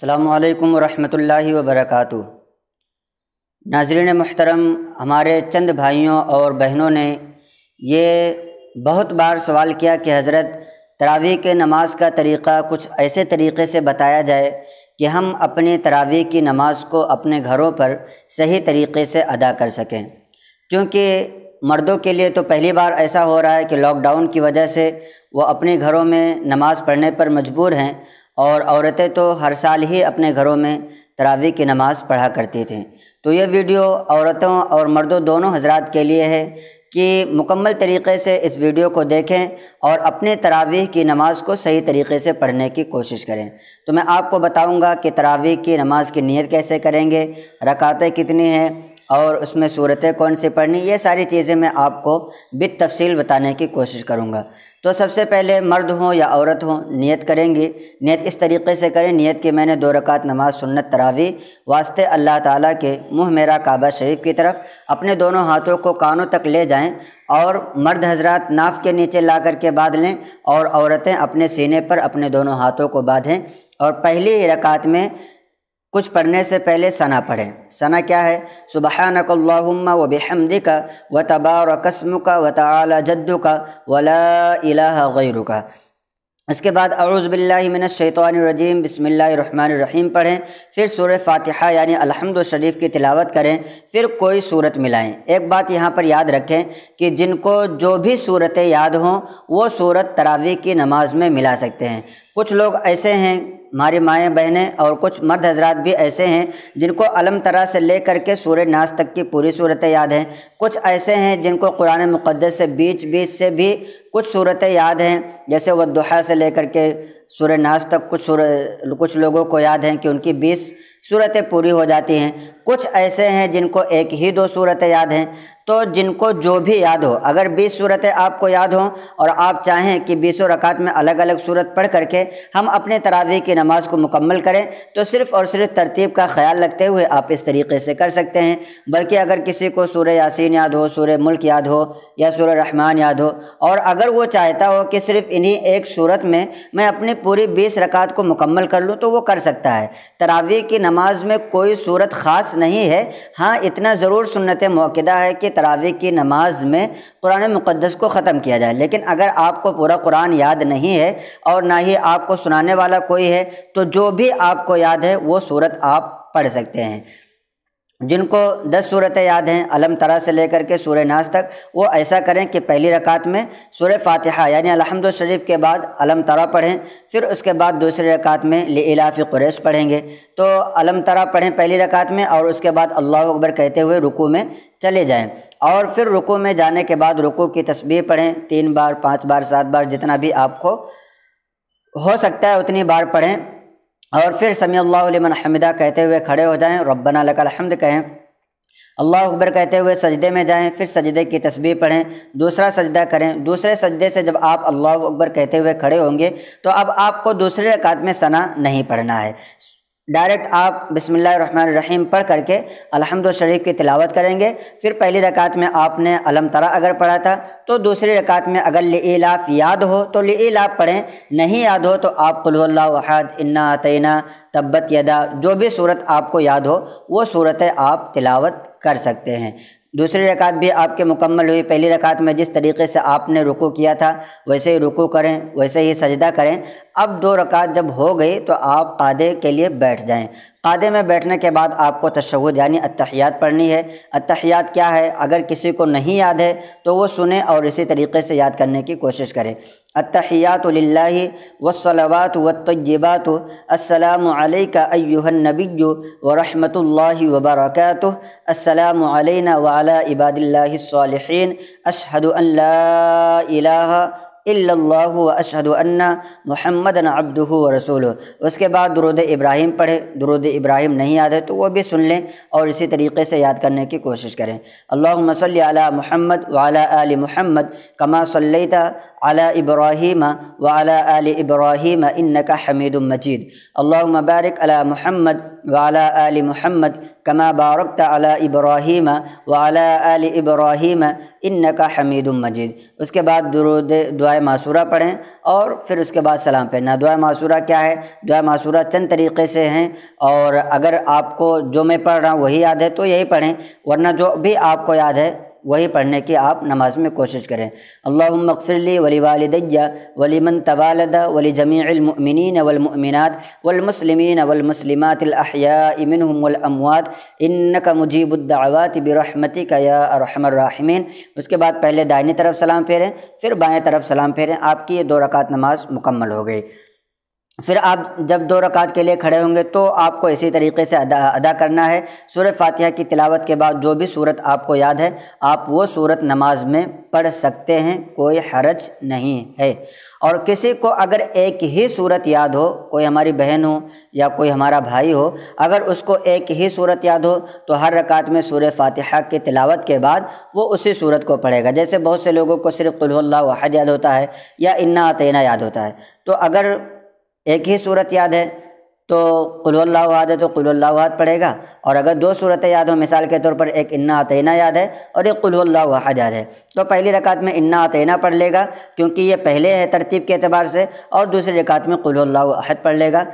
अल्लाम वरहमतुल्लाहि वबरकातु नाजरन महतरम हमारे चंद भाइयों और बहनों ने ये बहुत बार सवाल किया कि हज़रत तरावी के नमाज का तरीक़ा कुछ ऐसे तरीक़े से बताया जाए कि हम अपने तरावी की नमाज को अपने घरों पर सही तरीक़े से अदा कर सकें क्योंकि मर्दों के लिए तो पहली बार ऐसा हो रहा है कि लॉकडाउन की वजह से वो अपने घरों में नमाज़ पढ़ने पर मजबूर हैं और औरतें तो हर साल ही अपने घरों में तरावी की नमाज़ पढ़ा करती थीं तो यह वीडियो औरतों और मर्दों दोनों हजरात के लिए है कि मुकम्मल तरीके से इस वीडियो को देखें और अपने तरावीह की नमाज़ को सही तरीके से पढ़ने की कोशिश करें तो मैं आपको बताऊंगा कि तरावीह की नमाज़ की नीयत कैसे करेंगे रकातें कितनी हैं और उसमें सूरतें कौन सी पढ़नी ये सारी चीज़ें मैं आपको बित तफसील बताने की कोशिश करूँगा तो सबसे पहले मर्द हो या औरत हो नियत करेंगी नियत इस तरीके से करें नियत की मैंने दो रकात नमाज सुन्नत तरावी वास्ते अल्लाह ताला के मुँह मेरा काबा शरीफ की तरफ अपने दोनों हाथों को कानों तक ले जाएं और मर्द हजरात नाफ के नीचे ला कर के बाँध लें और औरतें अपने सीने पर अपने दोनों हाथों को बांधें और पहली रकात में कुछ पढ़ने से पहले सना पढ़ें सना क्या है सुबह नकल्ला व बेहमद का व तबार कसम का व तला जद्दू का वला गैरू का इसके बाद अरुज़बिल्लिमिनशैतरजीम बसमीम पढ़ें फिर सूर फातिहा यानी अलहमद शरीफ की तिलावत करें फिर कोई सूरत मिलाएं एक बात यहाँ पर याद रखें कि जिनको जो भी सूरतें याद हों वो सूरत तरावी की नमाज़ में मिला सकते हैं कुछ लोग ऐसे हैं हमारी माएँ बहनें और कुछ मर्द हजरात भी ऐसे हैं जिनको अलम तरह से ले करके सूर्य नाच तक की पूरी सूरत याद हैं कुछ ऐसे हैं जिनको कुरान मुक़दस से बीच बीच से भी कुछ सूरतें याद हैं जैसे वह दुहा से लेकर के सूर्य नाश तक कुछ सूर कुछ लोगों को याद हैं कि उनकी बीस सूरतें पूरी हो जाती हैं कुछ ऐसे हैं जिनको एक ही दो सूरतें याद हैं तो जिनको जो भी याद हो अगर बीस सूरतें आपको याद हों और आप चाहें कि बीसों रकात में अलग अलग सूरत पढ़ करके हम अपने तरावी की नमाज को मुकम्मल करें तो सिर्फ़ और सिर्फ तरतीब का ख्याल रखते हुए आप इस तरीके से कर सकते हैं बल्कि अगर किसी को सूर यासिन याद हो सूर मुल्क याद हो या सूर रहमान याद हो और अगर वो चाहता हो कि सिर्फ इन्हीं एक सूरत में मैं अपनी पूरी बीस रकात को मुकम्मल कर लूँ तो वो कर सकता है तरावी की नमाज में कोई सूरत ख़ास नहीं है हाँ इतना ज़रूर सुनत मौक़दा है कि तरावी की नमाज में कुरान मुक़दस को ख़त्म किया जाए लेकिन अगर आपको पूरा कुरान याद नहीं है और ना ही आपको सुनाने वाला कोई है तो जो भी आपको याद है वो सूरत आप पढ़ सकते हैं जिनको दस सूरतें याद हैं अलम तरा से लेकर के सूर्य नाश तक वो ऐसा करें कि पहली रकात में सूर्य फातिहा यानी अलहमद शरीफ के बाद अलम तरा पढ़ें फिर उसके बाद दूसरी रकात में लाफी कुरैश पढ़ेंगे तो अलम तरह पढ़ें पहली रकात में और उसके बाद अल्लाह अकबर कहते हुए रुकू में चले जाएं और फिर रुकू में जाने के बाद रुकू की तस्वीर पढ़ें तीन बार पाँच बार सात बार जितना भी आपको हो सकता है उतनी बार पढ़ें और फिर समी अल्लाह कहते हुए खड़े हो जाएँ रब्बना लकल हमद कहें अल्लाह अकबर कहते हुए सजदे में जाएं फिर सजदे की तस्वीर पढ़ें दूसरा सजदा करें दूसरे सजदे से जब आप अल्लाह अकबर कहते हुए खड़े होंगे तो अब आपको दूसरे रकात में सना नहीं पढ़ना है डायरेक्ट आप बिसमीम पढ़ करके अलहमद शरीफ की तिलावत करेंगे फिर पहली रकात में आपने अलम तरा अगर पढ़ा था तो दूसरी रकात में अगर लाफ याद हो तो लाफ पढ़ें नहीं याद हो तो आप कुल्लाहद इन्ना तैना तब्बत यदा जो भी सूरत आपको याद हो वो सूरत आप तिलावत कर सकते हैं दूसरी रकात भी आपके मुकम्मल हुई पहली रकात में जिस तरीके से आपने रुकू किया था वैसे ही रुकू करें वैसे ही सजदा करें अब दो रकात जब हो गई तो आप आधे के लिए बैठ जाएं कादे में बैठने के बाद आपको तशद यानी अतहियात पढ़नी है अतहियात क्या है अगर किसी को नहीं याद है तो वो सुने और इसी तरीके से याद करने की कोशिश करें अतहियात वसलवात वतबात असलमनबी ला वबरक असलमना वाला इबादल अशहद अल्ला अल्लाह अशहद अन्ना अब्दू व रसूल उसके बाद दुरुद इब्राहिम पढ़े दुरुद इब्राहिम नहीं याद है तो वह भी सुन लें और इसी तरीके से याद करने की कोशिश करें अल्लाह सल महमद वाला आल महमद कमा सल्लता अला इब्राहिम वाला आल इब्राहिम का हमीद मजीद अल्लाह मबारक अला महमद वाला आल महमद कमा बारकत अला इब्राहिम वाला आल इब्राहिम इन का हमीद मजीद उसके बाद दुरुद दुआ मासूरा पढ़ें और फिर उसके बाद सलाम पढ़ना दुआ मासूरा क्या है दुआ मासूरा चंद तरीके से हैं और अगर आपको जो मैं पढ़ रहा हूँ वही याद है तो यही पढ़ें वरना जो भी आपको याद है वही पढ़ने की आप नमाज में कोशिश करें अल्लाह मकफ़रली वली वालदैया वली मन तवालदा वली जमीमिन वलमिनत वलमसलिमिन वलमसलिमातिलमिनमवात इन का मुजीबुद्दावत बरहमती का या रहमरमिन उसके बाद पहले दाहिनी तरफ सलाम फेरें फिर बाएँ तरफ सलाम फेरें आपकी ये दो रकात नमाज मुकम्मल हो गई फिर आप जब दो रकात के लिए खड़े होंगे तो आपको इसी तरीके से अदा अदा करना है सूर फातिहा की तिलावत के बाद जो भी सूरत आपको याद है आप वो सूरत नमाज में पढ़ सकते हैं कोई हरज नहीं है और किसी को अगर एक ही सूरत याद हो कोई हमारी बहन हो या कोई हमारा भाई हो अगर उसको एक ही सूरत याद हो तो हर रकात में सूर फातिहा की तिलावत के बाद वो उसी सूरत को पढ़ेगा जैसे बहुत से लोगों को सिर्फ कुल्ला वाहद याद होता है या इन्ना आतना याद होता है तो अगर एक ही सूरत याद है तो कुल्लाहद है तो कुल्लाहद पढ़ेगा और अगर दो सूरतें याद हो मिसाल के तौर पर एक इन्ना आतना याद है और एक कुल्लाहद याद है तो पहली रकात में इन्ना आतना पढ़ लेगा क्योंकि ये पहले है तरतीब के अतबार से और दूसरी रकात में कुल्लाहद पढ़ लेगा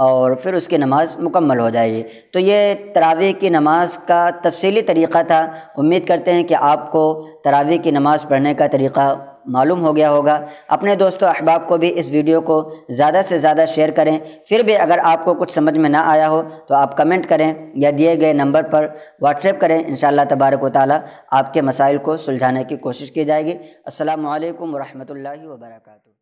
और फिर उसकी नमाज़ मुकम्मल हो जाएगी तो ये तरावी की नमाज़ का तफसीली तरीक़ा था उम्मीद करते हैं कि आपको तरावी की नमाज़ पढ़ने का तरीक़ा मालूम हो गया होगा अपने दोस्तों अहबाब को भी इस वीडियो को ज़्यादा से ज़्यादा शेयर करें फिर भी अगर आपको कुछ समझ में ना आया हो तो आप कमेंट करें या दिए गए नंबर पर व्हाट्सएप करें इन तबारक ताली आपके मसाइल को सुलझाने की कोशिश की जाएगी असल वरहमल वर्का